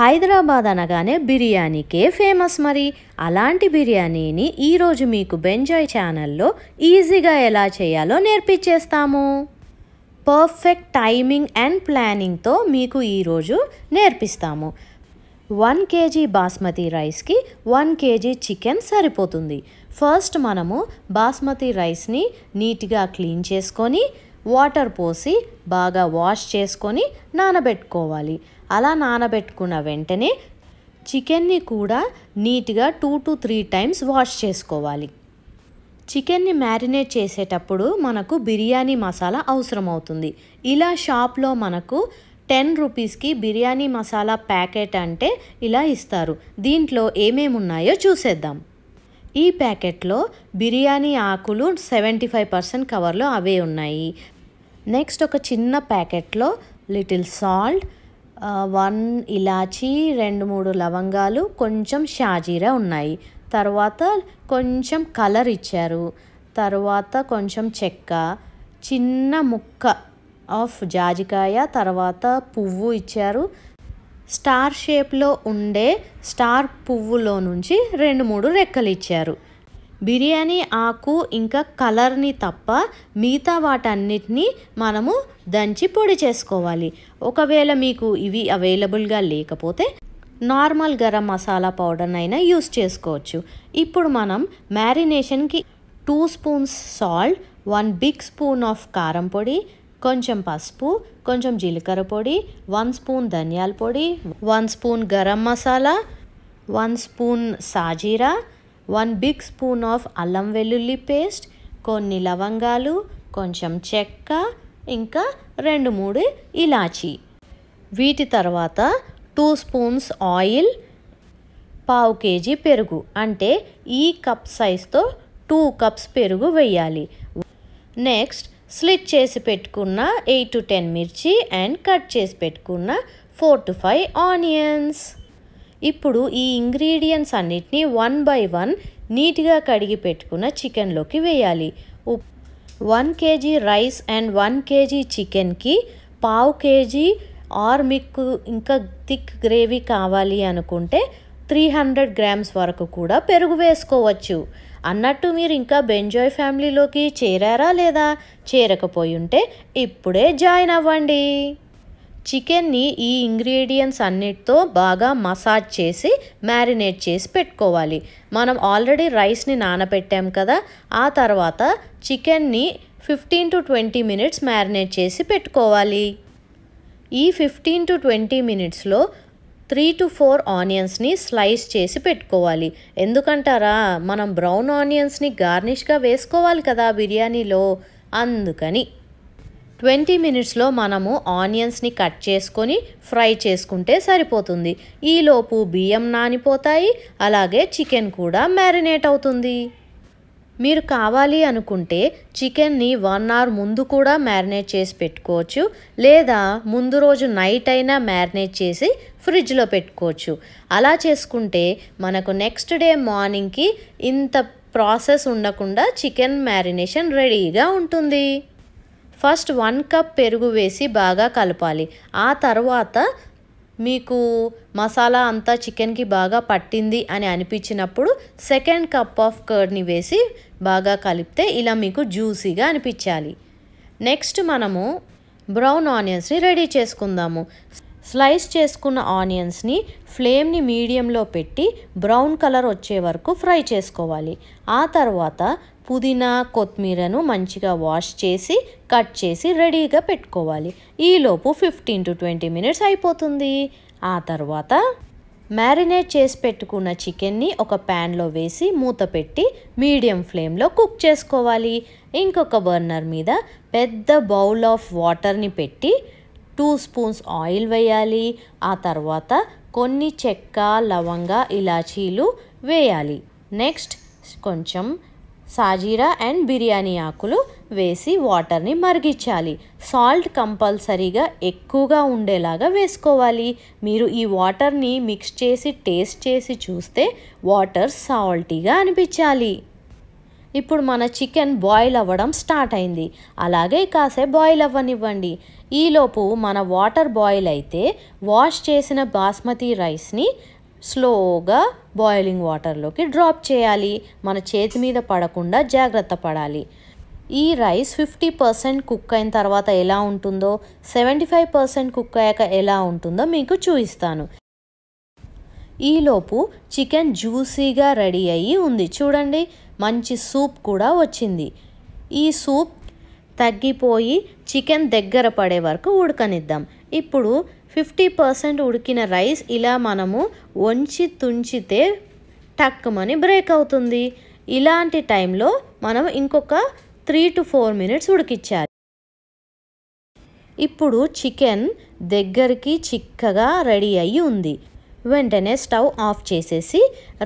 హైదరాబాద్ అనగానే బిర్యానీకే ఫేమస్ మరి అలాంటి బిర్యానీని ఈరోజు మీకు బెంజాయ్ ఛానల్లో ఈజీగా ఎలా చేయాలో నేర్పించేస్తాము పర్ఫెక్ట్ టైమింగ్ అండ్ ప్లానింగ్తో మీకు ఈరోజు నేర్పిస్తాము వన్ కేజీ బాస్మతి రైస్కి వన్ కేజీ చికెన్ సరిపోతుంది ఫస్ట్ మనము బాస్మతి రైస్ని నీట్గా క్లీన్ చేసుకొని వాటర్ పోసి బాగా వాష్ చేసుకొని నానబెట్టుకోవాలి అలా నానబెట్టుకున్న వెంటనే చికెన్ని కూడా నీట్గా two to three times wash చేసుకోవాలి చికెన్ని మ్యారినేట్ చేసేటప్పుడు మనకు బిర్యానీ మసాలా అవసరం అవుతుంది ఇలా షాప్లో మనకు టెన్ రూపీస్కి బిర్యానీ మసాలా ప్యాకెట్ అంటే ఇలా ఇస్తారు దీంట్లో ఏమేమి ఉన్నాయో చూసేద్దాం ఈ ప్యాకెట్లో బిర్యానీ ఆకులు సెవెంటీ ఫైవ్ పర్సెంట్ కవర్లో అవే ఉన్నాయి నెక్స్ట్ ఒక చిన్న ప్యాకెట్లో లిటిల్ సాల్ట్ వన్ ఇలాచి రెండు మూడు లవంగాలు కొంచెం షాజీరా ఉన్నాయి తర్వాత కొంచెం కలర్ ఇచ్చారు తర్వాత కొంచెం చెక్క చిన్న ముక్క ఆఫ్ జాజికాయ తర్వాత పువ్వు ఇచ్చారు స్టార్ షేప్లో ఉండే స్టార్ పువ్వులో నుంచి రెండు మూడు రెక్కలు ఇచ్చారు బిర్యానీ ఆకు ఇంకా కలర్ని తప్ప మిగతా వాటన్నిటినీ మనము దంచి పొడి చేసుకోవాలి ఒకవేళ మీకు ఇవి అవైలబుల్గా లేకపోతే నార్మల్ గరం మసాలా పౌడర్నైనా యూస్ చేసుకోవచ్చు ఇప్పుడు మనం మ్యారినేషన్కి two spoons salt one big spoon of కారం పొడి కొంచెం పసుపు కొంచెం జీలకర్ర పొడి వన్ స్పూన్ ధనియాల పొడి one spoon garam masala one spoon సాజీరా వన్ బిగ్ స్పూన్ ఆఫ్ అల్లం వెల్లుల్లి పేస్ట్ కొన్ని లవంగాలు కొంచెం చెక్క ఇంకా రెండు మూడు ఇలాచీ వీటి తర్వాత టూ స్పూన్స్ ఆయిల్ పావు కేజీ పెరుగు అంటే ఈ కప్ సైజ్తో టూ కప్స్ పెరుగు వేయాలి నెక్స్ట్ స్లిట్ చేసి పెట్టుకున్న ఎయిట్ టు టెన్ మిర్చి అండ్ కట్ చేసి పెట్టుకున్న ఫోర్ టు ఫైవ్ ఆనియన్స్ ఇప్పుడు ఈ ఇంగ్రీడియంట్స్ అన్నిటినీ వన్ బై వన్ నీట్గా కడిగి పెట్టుకున్న చికెన్లోకి వేయాలి one KG rice and one KG చికెన్కి పావు కేజీ ఆర్ మీకు ఇంకా థిక్ గ్రేవీ కావాలి అనుకుంటే త్రీ హండ్రెడ్ గ్రామ్స్ వరకు కూడా పెరుగు వేసుకోవచ్చు అన్నట్టు మీరు ఇంకా బెంజాయ్ ఫ్యామిలీలోకి చేరారా లేదా చేరకపోయి ఉంటే ఇప్పుడే జాయిన్ అవ్వండి చికెన్ని ఈ ఇంగ్రీడియంట్స్ అన్నిటితో బాగా మసాజ్ చేసి మ్యారినేట్ చేసి పెట్టుకోవాలి మనం ఆల్రెడీ రైస్ని నానబెట్టాం కదా ఆ తర్వాత చికెన్ని fifteen to twenty minutes marinate చేసి పెట్టుకోవాలి ఈ ఫిఫ్టీన్ టు ట్వంటీ మినిట్స్లో త్రీ టు ఫోర్ ఆనియన్స్ని స్లైస్ చేసి పెట్టుకోవాలి ఎందుకంటారా మనం బ్రౌన్ ఆనియన్స్ని గార్నిష్గా వేసుకోవాలి కదా బిర్యానీలో అందుకని ట్వంటీ మినిట్స్లో మనము ఆనియన్స్ని కట్ చేసుకొని ఫ్రై చేసుకుంటే సరిపోతుంది ఈలోపు బియ్యం నానిపోతాయి అలాగే చికెన్ కూడా మ్యారినేట్ అవుతుంది మీరు కావాలి అనుకుంటే చికెన్ని వన్ అవర్ ముందు కూడా మ్యారినేట్ చేసి పెట్టుకోవచ్చు లేదా ముందు రోజు నైట్ అయినా మ్యారినేట్ చేసి ఫ్రిడ్జ్లో పెట్టుకోవచ్చు అలా చేసుకుంటే మనకు నెక్స్ట్ డే మార్నింగ్కి ఇంత ప్రాసెస్ ఉండకుండా చికెన్ మ్యారినేషన్ రెడీగా ఉంటుంది ఫస్ట్ వన్ కప్ పెరుగు వేసి బాగా కలపాలి ఆ తర్వాత మీకు మసాలా అంతా చికెన్కి బాగా పట్టింది అని అనిపించినప్పుడు సెకండ్ కప్ ఆఫ్ కర్డ్ని వేసి బాగా కలిపితే ఇలా మీకు జ్యూసీగా అనిపించాలి నెక్స్ట్ మనము బ్రౌన్ ఆనియన్స్ని రెడీ చేసుకుందాము స్లైస్ చేసుకున్న ఆనియన్స్ని ఫ్లేమ్ని మీడియంలో పెట్టి బ్రౌన్ కలర్ వచ్చే వరకు ఫ్రై చేసుకోవాలి ఆ తర్వాత పుదీనా కొత్తిమీరను మంచిగా వాష్ చేసి కట్ చేసి రెడీగా పెట్టుకోవాలి ఈలోపు ఫిఫ్టీన్ టు ట్వంటీ మినిట్స్ అయిపోతుంది ఆ తర్వాత మ్యారినేట్ చేసి పెట్టుకున్న చికెన్ని ఒక ప్యాన్లో వేసి మూత పెట్టి మీడియం ఫ్లేమ్లో కుక్ చేసుకోవాలి ఇంకొక బర్నర్ మీద పెద్ద బౌల్ ఆఫ్ వాటర్ని పెట్టి టూ స్పూన్స్ ఆయిల్ వేయాలి ఆ తర్వాత కొన్ని చెక్క లవంగ ఇలాచీలు వేయాలి నెక్స్ట్ కొంచెం సాజీరా అండ్ బిర్యానీ ఆకులు వేసి వాటర్ని మరిగించాలి సాల్ట్ కంపల్సరీగా ఎక్కువగా ఉండేలాగా వేసుకోవాలి మీరు ఈ వాటర్ని మిక్స్ చేసి టేస్ట్ చేసి చూస్తే వాటర్ సాల్టీగా అనిపించాలి ఇప్పుడు మన చికెన్ బాయిల్ అవ్వడం స్టార్ట్ అయింది అలాగే కాసేపు బాయిల్ అవ్వనివ్వండి ఈలోపు మన వాటర్ బాయిల్ అయితే వాష్ చేసిన బాస్మతి రైస్ని స్లోగా బాయిలింగ్ వాటర్లోకి డ్రాప్ చేయాలి మన చేతి మీద పడకుండా జాగ్రత్త పడాలి ఈ రైస్ ఫిఫ్టీ పర్సెంట్ కుక్ అయిన తర్వాత ఎలా ఉంటుందో సెవెంటీ ఫైవ్ పర్సెంట్ కుక్ అయ్యాక ఎలా ఉంటుందో మీకు చూపిస్తాను ఈలోపు చికెన్ జ్యూసీగా రెడీ అయ్యి ఉంది చూడండి మంచి సూప్ కూడా వచ్చింది ఈ సూప్ తగ్గిపోయి చికెన్ దగ్గర పడే వరకు ఉడకనిద్దాం ఇప్పుడు ఫిఫ్టీ పర్సెంట్ ఉడికిన రైస్ ఇలా మనము వంచి తుంచితే టక్కుమని బ్రేక్ అవుతుంది ఇలాంటి టైంలో మనం ఇంకొక త్రీ టు ఫోర్ మినిట్స్ ఉడికిచ్చాలి ఇప్పుడు చికెన్ దగ్గరికి చిక్కగా రెడీ అయ్యి ఉంది వెంటనే స్టవ్ ఆఫ్ చేసేసి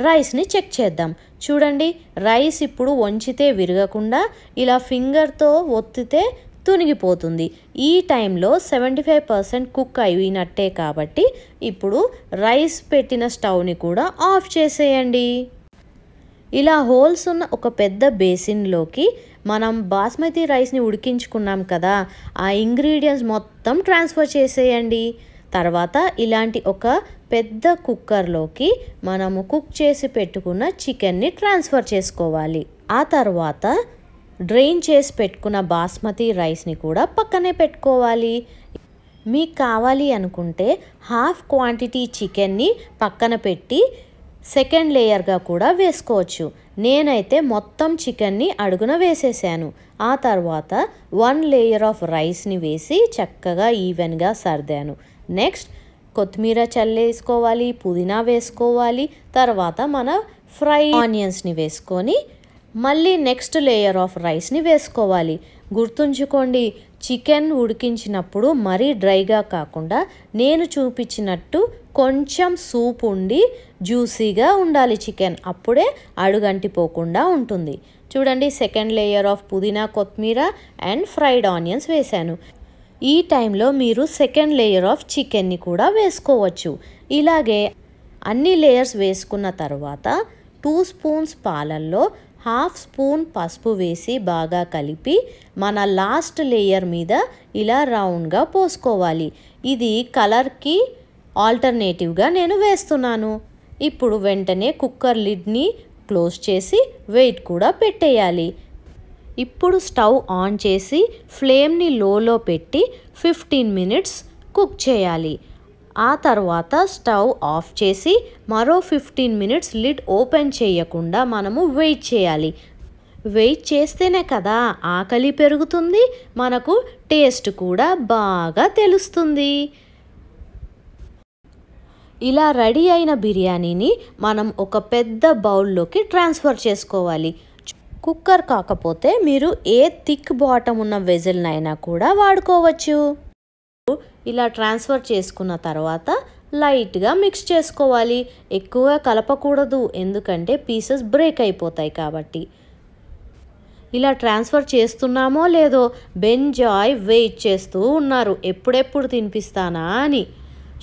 రైస్ని చెక్ చేద్దాం చూడండి రైస్ ఇప్పుడు వంచితే విరగకుండా ఇలా ఫింగర్తో ఒత్తితే తునిగిపోతుంది ఈ టైంలో సెవెంటీ ఫైవ్ పర్సెంట్ కుక్ అయినట్టే కాబట్టి ఇప్పుడు రైస్ పెట్టిన స్టవ్ని కూడా ఆఫ్ చేసేయండి ఇలా హోల్స్ ఉన్న ఒక పెద్ద బేసిన్లోకి మనం బాస్మతి రైస్ని ఉడికించుకున్నాం కదా ఆ ఇంగ్రీడియంట్స్ మొత్తం ట్రాన్స్ఫర్ చేసేయండి తర్వాత ఇలాంటి ఒక పెద్ద కుక్కర్లోకి మనము కుక్ చేసి పెట్టుకున్న చికెన్ని ట్రాన్స్ఫర్ చేసుకోవాలి ఆ తర్వాత డ్రైన్ చేసి పెట్టుకున్న బాస్మతి రైస్ని కూడా పక్కనే పెట్టుకోవాలి మీకు కావాలి అనుకుంటే హాఫ్ క్వాంటిటీ చికెన్ని పక్కన పెట్టి సెకండ్ లేయర్గా కూడా వేసుకోవచ్చు నేనైతే మొత్తం చికెన్ని అడుగున వేసేసాను ఆ తర్వాత వన్ లేయర్ ఆఫ్ రైస్ని వేసి చక్కగా ఈవెన్గా సర్దాను నెక్స్ట్ కొత్తిమీర చల్లేసుకోవాలి పుదీనా వేసుకోవాలి తర్వాత మన ఫ్రై ఆనియన్స్ని వేసుకొని మళ్ళీ నెక్స్ట్ లేయర్ ఆఫ్ రైస్ని వేసుకోవాలి గుర్తుంచుకోండి చికెన్ ఉడికించినప్పుడు మరీ డ్రైగా కాకుండా నేను చూపించినట్టు కొంచెం సూప్ ఉండి జ్యూసీగా ఉండాలి చికెన్ అప్పుడే అడుగంటిపోకుండా ఉంటుంది చూడండి సెకండ్ లేయర్ ఆఫ్ పుదీనా కొత్తిమీర అండ్ ఫ్రైడ్ ఆనియన్స్ వేశాను ఈ టైంలో మీరు సెకండ్ లేయర్ ఆఫ్ చికెన్ని కూడా వేసుకోవచ్చు ఇలాగే అన్ని లేయర్స్ వేసుకున్న తర్వాత టూ స్పూన్స్ పాలల్లో హాఫ్ స్పూన్ పసుపు వేసి బాగా కలిపి మన లాస్ట్ లేయర్ మీద ఇలా రౌండ్గా పోసుకోవాలి ఇది కలర్కి ఆల్టర్నేటివ్గా నేను వేస్తున్నాను ఇప్పుడు వెంటనే కుక్కర్ లిడ్ని క్లోజ్ చేసి వెయిట్ కూడా పెట్టేయాలి ఇప్పుడు స్టవ్ ఆన్ చేసి ఫ్లేమ్ని లోలో పెట్టి ఫిఫ్టీన్ మినిట్స్ కుక్ చేయాలి ఆ తర్వాత స్టవ్ ఆఫ్ చేసి మరో ఫిఫ్టీన్ మినిట్స్ లిడ్ ఓపెన్ చేయకుండా మనము వెయిట్ చేయాలి వెయిట్ చేస్తేనే కదా ఆకలి పెరుగుతుంది మనకు టేస్ట్ కూడా బాగా తెలుస్తుంది ఇలా రెడీ అయిన బిర్యానీని మనం ఒక పెద్ద బౌల్లోకి ట్రాన్స్ఫర్ చేసుకోవాలి కుక్కర్ కాకపోతే మీరు ఏ థిక్ బాటమ్ ఉన్న వెజిల్నైనా కూడా వాడుకోవచ్చు ఇలా ట్రాన్స్ఫర్ చేసుకున్న తర్వాత లైట్గా మిక్స్ చేసుకోవాలి ఎక్కువగా కలపకూడదు ఎందుకంటే పీసెస్ బ్రేక్ అయిపోతాయి కాబట్టి ఇలా ట్రాన్స్ఫర్ చేస్తున్నామో లేదో బెంజాయ్ వెయిట్ చేస్తూ ఉన్నారు ఎప్పుడెప్పుడు తినిపిస్తానా అని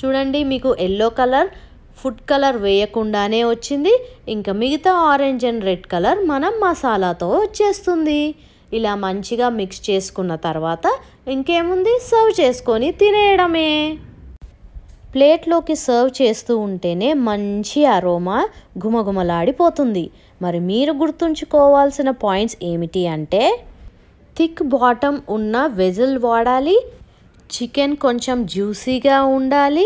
చూడండి మీకు ఎల్లో కలర్ ఫుడ్ కలర్ వేయకుండానే వచ్చింది ఇంకా మిగతా ఆరెంజ్ అండ్ రెడ్ కలర్ మనం మసాలాతో వచ్చేస్తుంది ఇలా మంచిగా మిక్స్ చేసుకున్న తర్వాత ఇంకేముంది సర్వ్ చేసుకొని తినేయడమే ప్లేట్లోకి సర్వ్ చేస్తూ ఉంటేనే మంచి అరోమా గుమగుమలాడిపోతుంది మరి మీరు గుర్తుంచుకోవాల్సిన పాయింట్స్ ఏమిటి అంటే థిక్ బాటమ్ ఉన్న వెజిల్ వాడాలి చికెన్ కొంచెం జ్యూసీగా ఉండాలి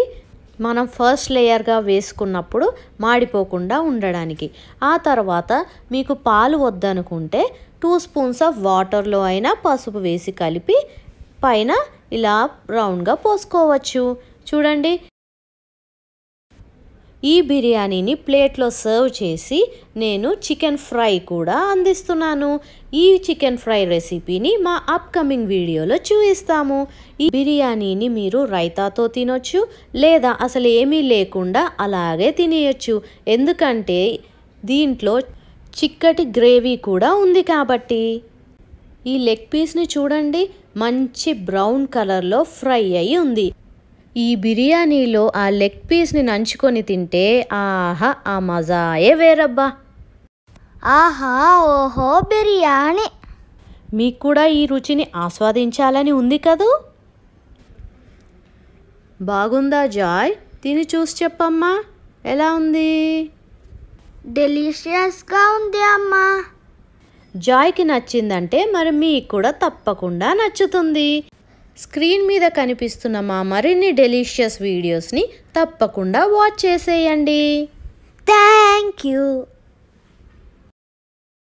మనం ఫస్ట్ లేయర్గా వేసుకున్నప్పుడు మాడిపోకుండా ఉండడానికి ఆ తర్వాత మీకు పాలు వద్దనుకుంటే టూ స్పూన్స్ ఆఫ్ వాటర్లో అయినా పసుపు వేసి కలిపి పైన ఇలా రౌండ్గా పోసుకోవచ్చు చూడండి ఈ బిర్యానీని ప్లేట్లో సర్వ్ చేసి నేను చికెన్ ఫ్రై కూడా అందిస్తున్నాను ఈ చికెన్ ఫ్రై రెసిపీని మా అప్కమింగ్ వీడియోలో చూపిస్తాము ఈ బిర్యానీని మీరు రైతాతో తినొచ్చు లేదా అసలు ఏమీ లేకుండా అలాగే తినేయచ్చు ఎందుకంటే దీంట్లో చిక్కటి గ్రేవీ కూడా ఉంది కాబట్టి ఈ లెగ్ పీస్ని చూడండి మంచి బ్రౌన్ కలర్లో ఫ్రై అయి ఉంది ఈ బిర్యానీలో ఆ లెగ్ పీస్ని నంచుకొని తింటే ఆహా ఆ మజాయే వేరబ్బా ఆహా ఓహో బిర్యానీ మీకు కూడా ఈ రుచిని ఆస్వాదించాలని ఉంది కదూ బాగుందా జాయ్ తిని చూసి చెప్పమ్మా ఎలా ఉంది డెలిషియస్గా ఉంది అమ్మా జాయ్కి నచ్చిందంటే మరి మీకు కూడా తప్పకుండా నచ్చుతుంది స్క్రీన్ మీద కనిపిస్తున్న మా మరిన్ని డెలిషియస్ వీడియోస్ని తప్పకుండా వాచ్ చేసేయండి థ్యాంక్ యూ